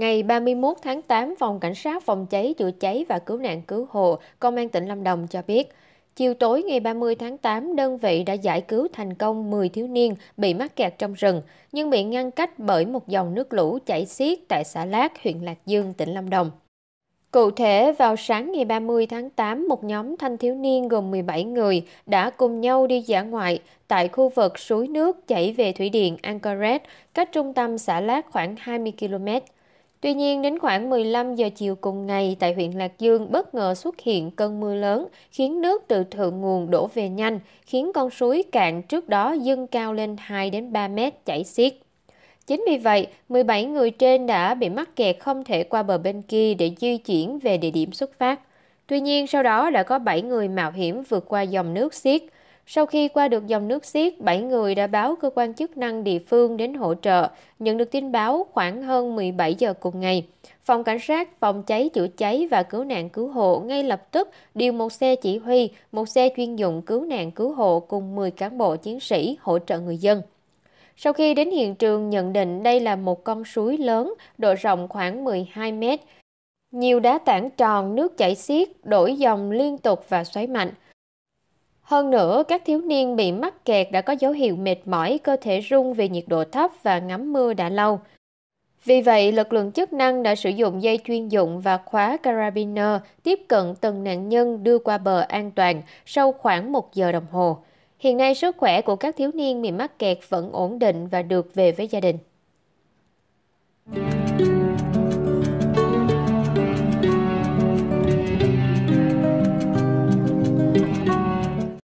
Ngày 31 tháng 8, Phòng Cảnh sát Phòng cháy, Chữa cháy và Cứu nạn Cứu hộ, Công an tỉnh Lâm Đồng cho biết, chiều tối ngày 30 tháng 8, đơn vị đã giải cứu thành công 10 thiếu niên bị mắc kẹt trong rừng, nhưng bị ngăn cách bởi một dòng nước lũ chảy xiết tại xã Lát, huyện Lạc Dương, tỉnh Lâm Đồng. Cụ thể, vào sáng ngày 30 tháng 8, một nhóm thanh thiếu niên gồm 17 người đã cùng nhau đi dã ngoại tại khu vực suối nước chảy về thủy điện Ankaret, cách trung tâm xã Lát khoảng 20 km. Tuy nhiên, đến khoảng 15 giờ chiều cùng ngày, tại huyện Lạc Dương bất ngờ xuất hiện cơn mưa lớn, khiến nước từ thượng nguồn đổ về nhanh, khiến con suối cạn trước đó dâng cao lên 2 đến 3 mét chảy xiết. Chính vì vậy, 17 người trên đã bị mắc kẹt không thể qua bờ bên kia để di chuyển về địa điểm xuất phát. Tuy nhiên, sau đó đã có 7 người mạo hiểm vượt qua dòng nước xiết. Sau khi qua được dòng nước xiết, 7 người đã báo cơ quan chức năng địa phương đến hỗ trợ. Nhận được tin báo khoảng hơn 17 giờ cùng ngày, Phòng Cảnh sát, Phòng cháy chữa cháy và Cứu nạn Cứu hộ ngay lập tức điều một xe chỉ huy, một xe chuyên dụng cứu nạn cứu hộ cùng 10 cán bộ chiến sĩ hỗ trợ người dân. Sau khi đến hiện trường nhận định đây là một con suối lớn, độ rộng khoảng 12 mét. Nhiều đá tảng tròn, nước chảy xiết, đổi dòng liên tục và xoáy mạnh. Hơn nữa, các thiếu niên bị mắc kẹt đã có dấu hiệu mệt mỏi, cơ thể rung vì nhiệt độ thấp và ngắm mưa đã lâu. Vì vậy, lực lượng chức năng đã sử dụng dây chuyên dụng và khóa carabiner tiếp cận từng nạn nhân đưa qua bờ an toàn sau khoảng 1 giờ đồng hồ. Hiện nay, sức khỏe của các thiếu niên bị mắc kẹt vẫn ổn định và được về với gia đình.